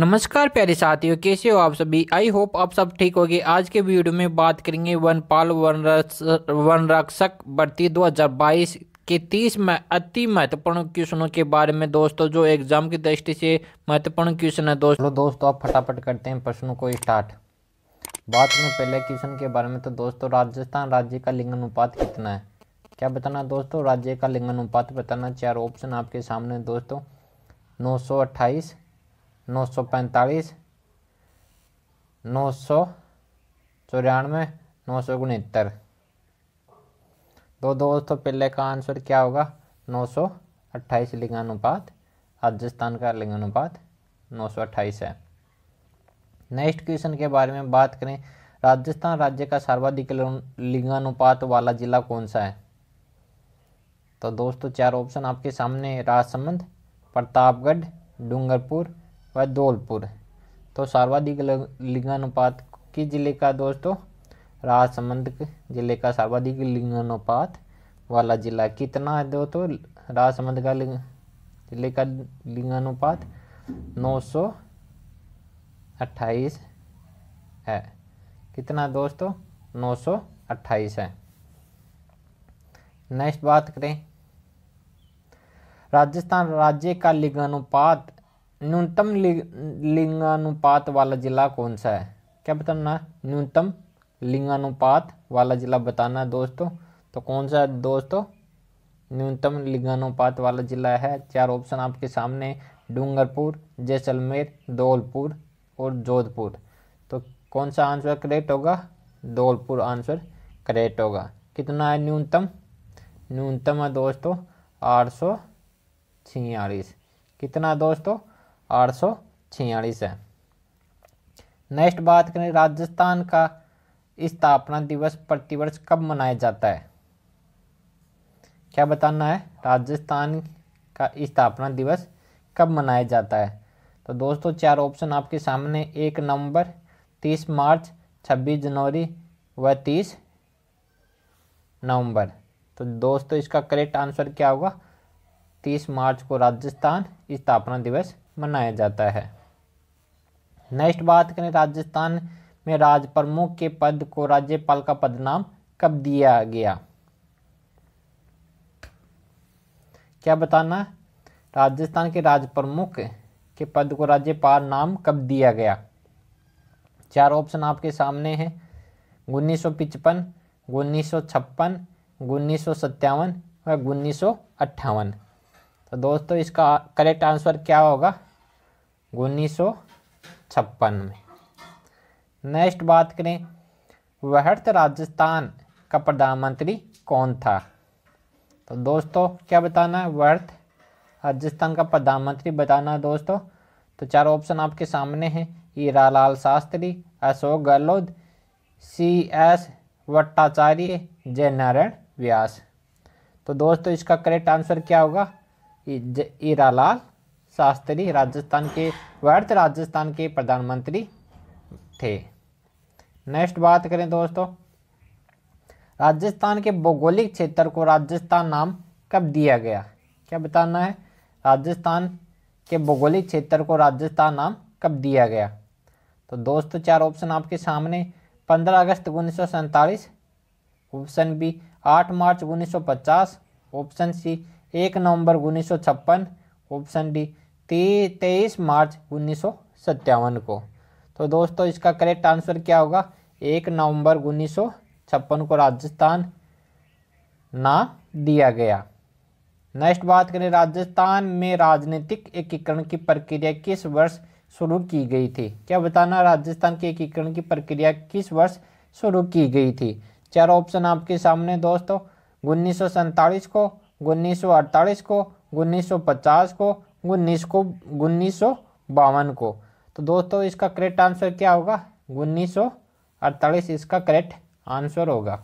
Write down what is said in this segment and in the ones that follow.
नमस्कार प्यारे साथियों कैसे हो आप सभी आई होप आप सब ठीक होगे आज के वीडियो में बात करेंगे वनपाल वन रक्षक भर्ती 2022 के 30 में अति महत्वपूर्ण क्वेश्चनों के बारे में दोस्तों जो एग्जाम की दृष्टि से महत्वपूर्ण क्वेश्चन है दोस्तों दोस्तों आप फटाफट करते हैं प्रश्नों को स्टार्ट बात करें पहले क्वेश्चन के बारे में तो दोस्तों राजस्थान राज्य का लिंग अनुपात कितना है क्या बताना दोस्तों राज्य का लिंग अनुपात बताना चार ऑप्शन आपके सामने दोस्तों नौ सौ नौ सौ पैंतालीस नौ सौ चौरानवे नौ सौ उनहत्तर तो दोस्तों पहले का आंसर क्या होगा नौ सौ अट्ठाईस लिंगानुपात राजस्थान का लिंगानुपात नौ सौ अट्ठाईस है नेक्स्ट क्वेश्चन के बारे में बात करें राजस्थान राज्य का सर्वाधिक लिंगानुपात वाला जिला कौन सा है तो दोस्तों चार ऑप्शन आपके सामने राजसमंद प्रतापगढ़ डूंगरपुर व धौलपुर तो सर्वाधिक लिंगानुपात किस जिले का दोस्तों राजसमंद जिले का सर्वाधिक लिंगानुपात वाला जिला कितना है दोस्तों राजसमंद का लिंग जिले का लिंगानुपात नौ सौ अट्ठाईस है कितना दोस्तों नौ सौ अट्ठाईस है नेक्स्ट बात करें राजस्थान राज्य का लिंगानुपात न्यूनतम लिंगानुपात वाला ज़िला कौन सा है क्या बताना न्यूनतम लिंगानुपात वाला ज़िला बताना है दोस्तों तो कौन सा है दोस्तों न्यूनतम लिंगानुपात वाला ज़िला है चार ऑप्शन आपके सामने डूंगरपुर जैसलमेर धौलपुर और जोधपुर तो कौन सा आंसर करेक्ट होगा धौलपुर आंसर करेक्ट होगा कितना है न्यूनतम न्यूनतम है दोस्तों आठ सौ छियालीस कितना दोस्तों आठ सौ छियालीस है नेक्स्ट बात करें राजस्थान का स्थापना दिवस प्रतिवर्ष कब मनाया जाता है क्या बताना है राजस्थान का स्थापना दिवस कब मनाया जाता है तो दोस्तों चार ऑप्शन आपके सामने एक नवंबर तीस मार्च छब्बीस जनवरी व तीस नवंबर तो दोस्तों इसका करेक्ट आंसर क्या होगा तीस मार्च को राजस्थान स्थापना दिवस मनाया जाता है नेक्स्ट बात करें राजस्थान में राज प्रमुख के पद को राज्यपाल का पद नाम कब दिया गया क्या बताना राजस्थान के राज प्रमुख के पद को राज्यपाल नाम कब दिया गया चार ऑप्शन आपके सामने हैं उन्नीस सौ पिचपन उन्नीस सौ छप्पन उन्नीस सौ सत्तावन और उन्नीस सौ अट्ठावन तो दोस्तों इसका करेक्ट आंसर क्या होगा उन्नीस में नेक्स्ट बात करें वहर्थ राजस्थान का प्रधानमंत्री कौन था तो दोस्तों क्या बताना है वर्थ राजस्थान का प्रधानमंत्री बताना है दोस्तों तो चार ऑप्शन आपके सामने हैं ईरा लाल शास्त्री अशोक गहलोत सी एस भट्टाचार्य जय नारायण व्यास तो दोस्तों इसका करेक्ट आंसर क्या होगा ईरा लाल शास्त्री राजस्थान के व्यर्थ राजस्थान के प्रधानमंत्री थे नेक्स्ट बात करें दोस्तों राजस्थान के भौगोलिक क्षेत्र को राजस्थान नाम कब दिया गया क्या बताना है राजस्थान के भौगोलिक क्षेत्र को राजस्थान नाम कब दिया गया तो दोस्तों चार ऑप्शन आपके सामने 15 अगस्त उन्नीस ऑप्शन बी 8 मार्च 1950 ऑप्शन सी 1 नवंबर उन्नीस ऑप्शन डी तेईस मार्च उन्नीस को तो दोस्तों इसका करेक्ट आंसर क्या होगा एक नवंबर उन्नीस को राजस्थान ना दिया गया नेक्स्ट बात करें राजस्थान में राजनीतिक एकीकरण की प्रक्रिया किस वर्ष शुरू की गई थी क्या बताना राजस्थान के एकीकरण की प्रक्रिया किस वर्ष शुरू की गई थी चार ऑप्शन आपके सामने दोस्तों उन्नीस को उन्नीस को उन्नीस को को उन्नीस को उन्नीस को तो दोस्तों इसका करेक्ट आंसर क्या होगा उन्नीस अड़तालीस इसका करेक्ट आंसर होगा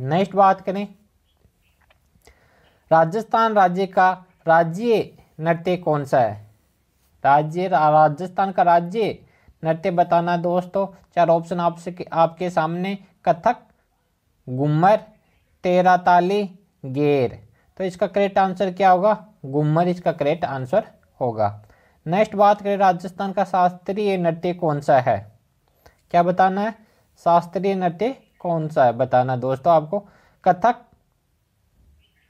नेक्स्ट बात करें राजस्थान राज्य का राज्य नृत्य कौन सा है राज्य राजस्थान का राज्य नृत्य बताना दोस्तों चार ऑप्शन आपसे आपके सामने कथक घूमर तेरा ताली गेर तो इसका करेक्ट आंसर क्या होगा गुम्मर इसका करेक्ट आंसर होगा नेक्स्ट बात करें राजस्थान का शास्त्रीय नृत्य कौन सा है क्या बताना है शास्त्रीय नृत्य कौन सा है बताना दोस्तों आपको कथक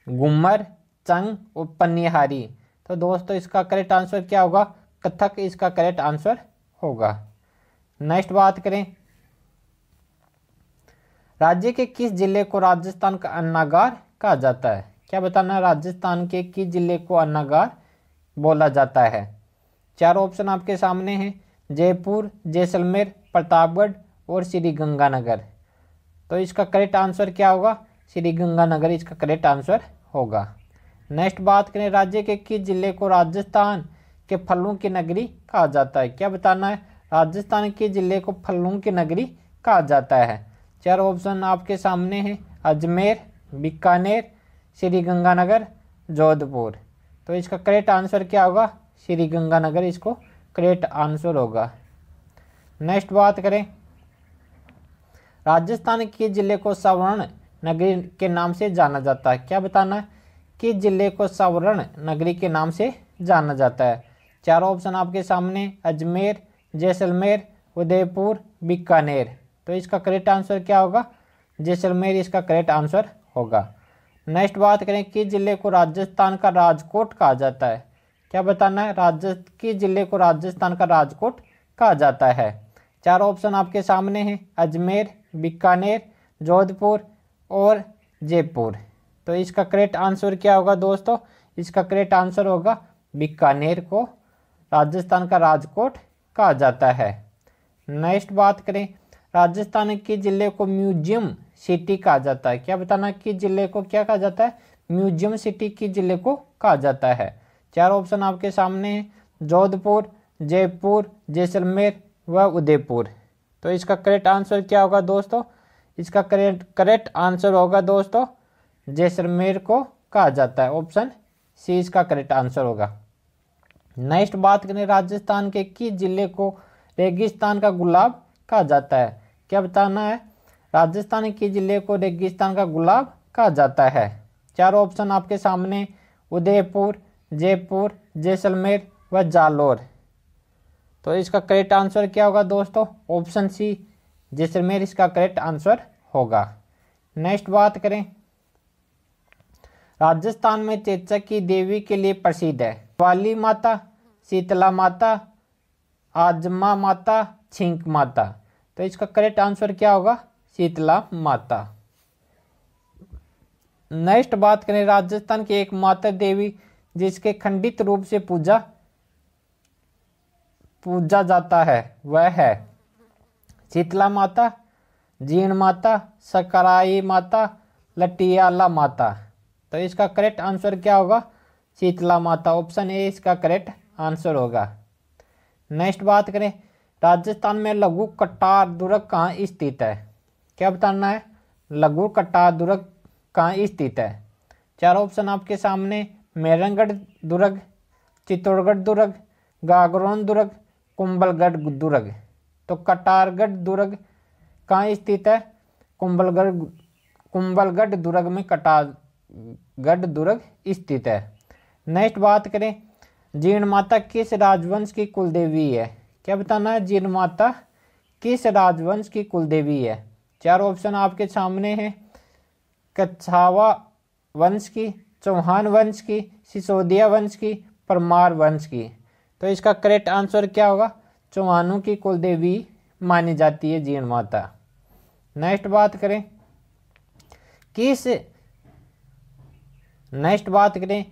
गुम्मर चंग और तो दोस्तों इसका करेक्ट आंसर क्या होगा कथक इसका करेक्ट आंसर होगा नेक्स्ट बात करें राज्य के किस जिले को राजस्थान का अन्नागार कहा जाता है क्या बताना राजस्थान के किस जिले को अन्नागार बोला जाता है चार ऑप्शन आपके सामने हैं जयपुर जैसलमेर प्रतापगढ़ और श्री गंगानगर तो इसका करेक्ट आंसर क्या होगा श्री गंगानगर इसका करेक्ट आंसर होगा नेक्स्ट बात करें राज्य के किस जिले को राजस्थान के फलों की नगरी कहा जाता है क्या बताना है राजस्थान के जिले को फलों की नगरी कहा जाता है चार ऑप्शन आपके सामने हैं अजमेर बीकानेर श्री गंगानगर जोधपुर तो इसका करेक्ट आंसर क्या होगा श्री गंगानगर इसको करेक्ट आंसर होगा नेक्स्ट बात करें राजस्थान के ज़िले को सवर्ण नगरी के नाम से जाना जाता है क्या बताना है कि ज़िले को सवर्ण नगरी के नाम से जाना जाता है चारों ऑप्शन आपके सामने अजमेर जैसलमेर उदयपुर बीकानेर तो इसका करेक्ट आंसर क्या होगा जैसलमेर इसका करेक्ट आंसर होगा नेक्स्ट बात करें किस जिले को राजस्थान का राजकोट कहा जाता है क्या बताना है राज्य किस जिले को राजस्थान का राजकोट कहा जाता है चार ऑप्शन आपके सामने हैं अजमेर बीकानेर जोधपुर और जयपुर तो इसका करेक्ट आंसर क्या होगा दोस्तों इसका करेक्ट आंसर होगा बीकानेर को राजस्थान का राजकोट कहा जाता है नेक्स्ट बात करें राजस्थान के जिले को म्यूजियम सिटी कहा जाता है क्या बताना कि जिले को क्या कहा जाता है म्यूजियम सिटी की जिले को कहा जाता है चार ऑप्शन आपके सामने हैं जोधपुर जयपुर जैसलमेर व उदयपुर तो इसका करेक्ट आंसर क्या होगा दोस्तों इसका करेक्ट करेक्ट आंसर होगा दोस्तों जैसलमेर को कहा जाता है ऑप्शन सी इसका करेक्ट आंसर होगा नेक्स्ट बात करें राजस्थान के किस जिले को रेगिस्तान का गुलाब कहा जाता है क्या बताना है राजस्थान के ज़िले को रेगिस्तान का गुलाब कहा जाता है चार ऑप्शन आपके सामने उदयपुर जयपुर जैसलमेर व जालोर तो इसका करेक्ट आंसर क्या होगा दोस्तों ऑप्शन सी जैसलमेर इसका करेक्ट आंसर होगा नेक्स्ट बात करें राजस्थान में चेचक की देवी के लिए प्रसिद्ध है वाली माता शीतला माता आजमा माता छिंक माता तो इसका करेक्ट आंसर क्या होगा शीतला माता नेक्स्ट बात करें राजस्थान की एक माता देवी जिसके खंडित रूप से पूजा पूजा जाता है वह है शीतला माता जीण माता सकराई माता लटियाला माता तो इसका करेक्ट आंसर क्या होगा शीतला माता ऑप्शन ए इसका करेक्ट आंसर होगा नेक्स्ट बात करें राजस्थान में लघु कटार दुर्ग कहाँ स्थित है क्या बताना है लघु कटार दुर्ग कहाँ स्थित है चार ऑप्शन आपके सामने मेरनगढ़ दुर्ग चित्तौड़गढ़ दुर्ग गागरोन दुर्ग कुंबलगढ़ दुर्ग तो कटारगढ़ दुर्ग कहाँ स्थित है कुंबलगढ़ कुंबलगढ़ दुर्ग में कटारगढ़ दुर्ग स्थित है नेक्स्ट बात करें जीर्ण माता किस राजवंश की कुलदेवी है क्या बताना है माता किस राजवंश की कुलदेवी है चार ऑप्शन आपके सामने हैं कछावा वंश की चौहान वंश की सिसोदिया वंश की परमार वंश की तो इसका करेक्ट आंसर क्या होगा चौहानों की कुलदेवी मानी जाती है जीर्ण माता नेक्स्ट बात करें किस नेक्स्ट बात करें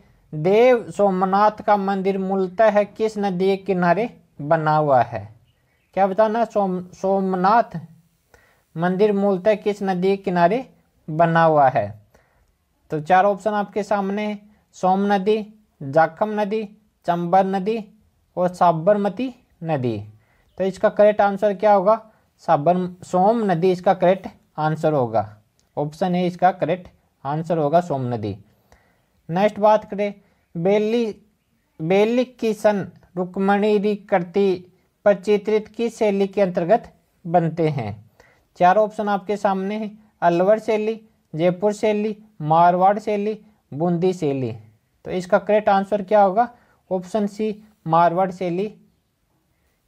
देव सोमनाथ का मंदिर मूलतः है किस नदी के किनारे बना हुआ है क्या बताना सोम सोमनाथ मंदिर मूलतः किस नदी के किनारे बना हुआ है तो चार ऑप्शन आपके सामने है सोम नदी जाखम नदी चंबर नदी और साबरमती नदी तो इसका करेक्ट आंसर क्या होगा साबर सोम नदी इसका करेक्ट आंसर होगा ऑप्शन ए इसका करेक्ट आंसर होगा सोम नदी नेक्स्ट बात करें बेली बेली किशन रुक्मणी रिकर्ति पर चित्रित किस शैली के अंतर्गत बनते हैं चार ऑप्शन आपके सामने हैं अलवर शैली जयपुर शैली मारवाड़ शैली बूंदी शैली तो इसका करेक्ट आंसर क्या होगा ऑप्शन सी मारवाड़ शैली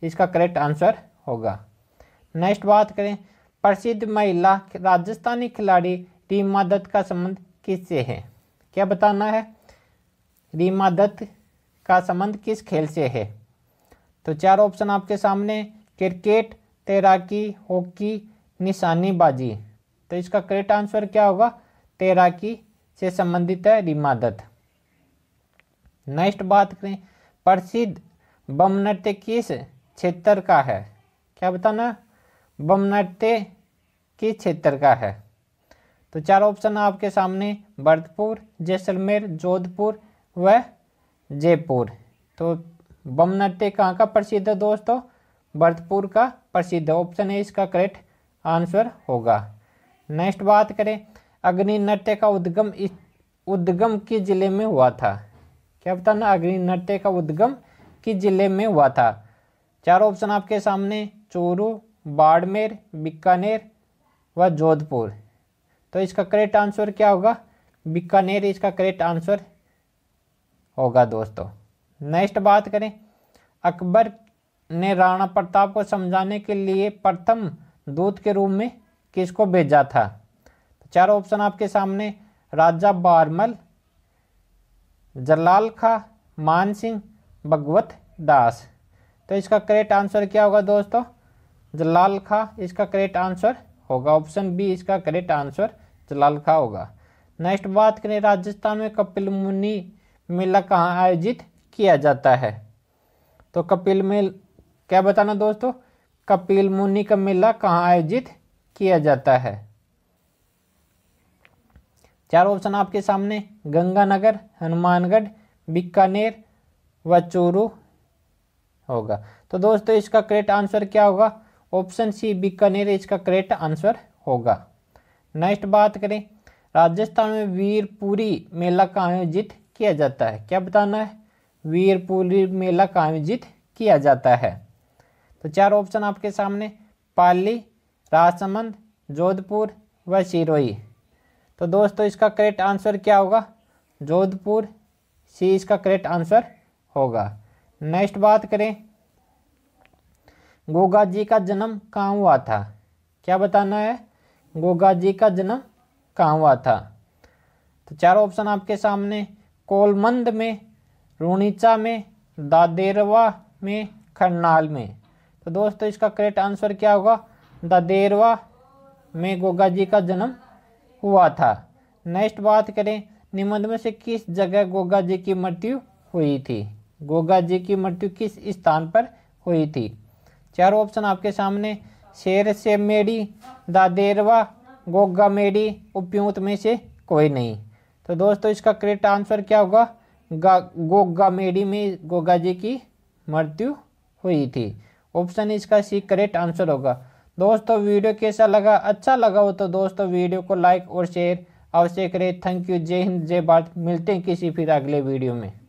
इसका करेक्ट आंसर होगा नेक्स्ट बात करें प्रसिद्ध महिला राजस्थानी खिलाड़ी रीमा दत्त का संबंध किससे है क्या बताना है रीमा दत्त का संबंध किस खेल से है तो चार ऑप्शन आपके सामने क्रिकेट तैराकी हॉकी निशानीबाजी तो इसका करेक्ट आंसर क्या होगा तैराकी से संबंधित है रिमा दत्त नेक्स्ट बात करें प्रसिद्ध बम नृत्य किस क्षेत्र का है क्या बताना बम नृत्य किस क्षेत्र का है तो चार ऑप्शन आपके सामने भरतपुर जैसलमेर जोधपुर व जयपुर तो नृत्य कहाँ का प्रसिद्ध है दोस्तों भरतपुर का प्रसिद्ध ऑप्शन है इसका करेक्ट आंसर होगा नेक्स्ट बात करें अग्नि नट्य का उद्गम इस उद्गम किस जिले में हुआ था क्या बताना अग्नि नृत्य का उद्गम किस जिले में हुआ था चार ऑप्शन आपके सामने चूरू बाड़मेर बीकानेर व जोधपुर तो इसका करेक्ट आंसर क्या होगा बीकानेर इसका करेक्ट आंसर होगा दोस्तों नेक्स्ट बात करें अकबर ने राणा प्रताप को समझाने के लिए प्रथम दूत के रूप में किसको भेजा था तो चार ऑप्शन आपके सामने राजा बारमल जलाल खा मान सिंह भगवत दास तो इसका करेक्ट आंसर क्या होगा दोस्तों जलाल खा इसका करेक्ट आंसर होगा ऑप्शन बी इसका करेक्ट आंसर जलाल खा होगा नेक्स्ट बात करें राजस्थान में कपिल मुनि मेला कहाँ आयोजित किया जाता है तो कपिल मेल क्या बताना दोस्तों कपिल मुनि का मेला कहाँ आयोजित किया जाता है चार ऑप्शन आपके सामने गंगानगर हनुमानगढ़ बीकानेर व चूरू होगा तो दोस्तों इसका करेक्ट आंसर क्या होगा ऑप्शन सी बीकानेर इसका करेक्ट आंसर होगा नेक्स्ट बात करें राजस्थान में वीरपुरी मेला का आयोजित किया जाता है क्या बताना है वीरपुरी मेला का आयोजित किया जाता है तो चार ऑप्शन आपके सामने पाली राजसमंद जोधपुर व सिरोही तो दोस्तों इसका करेक्ट आंसर क्या होगा जोधपुर सी इसका करेक्ट आंसर होगा नेक्स्ट बात करें गोगा जी का जन्म कहाँ हुआ था क्या बताना है गोगा जी का जन्म कहाँ हुआ था तो चार ऑप्शन आपके सामने कोलमंद में रूणीचा में दादेरवा में खरनाल में तो दोस्तों इसका करेक्ट आंसर क्या होगा दादेरवा में गोगा जी का जन्म हुआ था नेक्स्ट बात करें निबंध में से किस जगह गोगा जी की मृत्यु हुई थी गोगा जी की मृत्यु किस स्थान पर हुई थी चारों ऑप्शन आपके सामने शेर से मेडी दादेरवा गोगा मेडी उपयुक्त में से कोई नहीं तो दोस्तों इसका करेक्ट आंसर क्या होगा गा मेडी में गोगा जी की मृत्यु हुई थी ऑप्शन इसका सी करेक्ट आंसर होगा दोस्तों वीडियो कैसा लगा अच्छा लगा हो तो दोस्तों वीडियो को लाइक और शेयर अवश्य करें थैंक यू जय हिंद जय भारत मिलते हैं किसी फिर अगले वीडियो में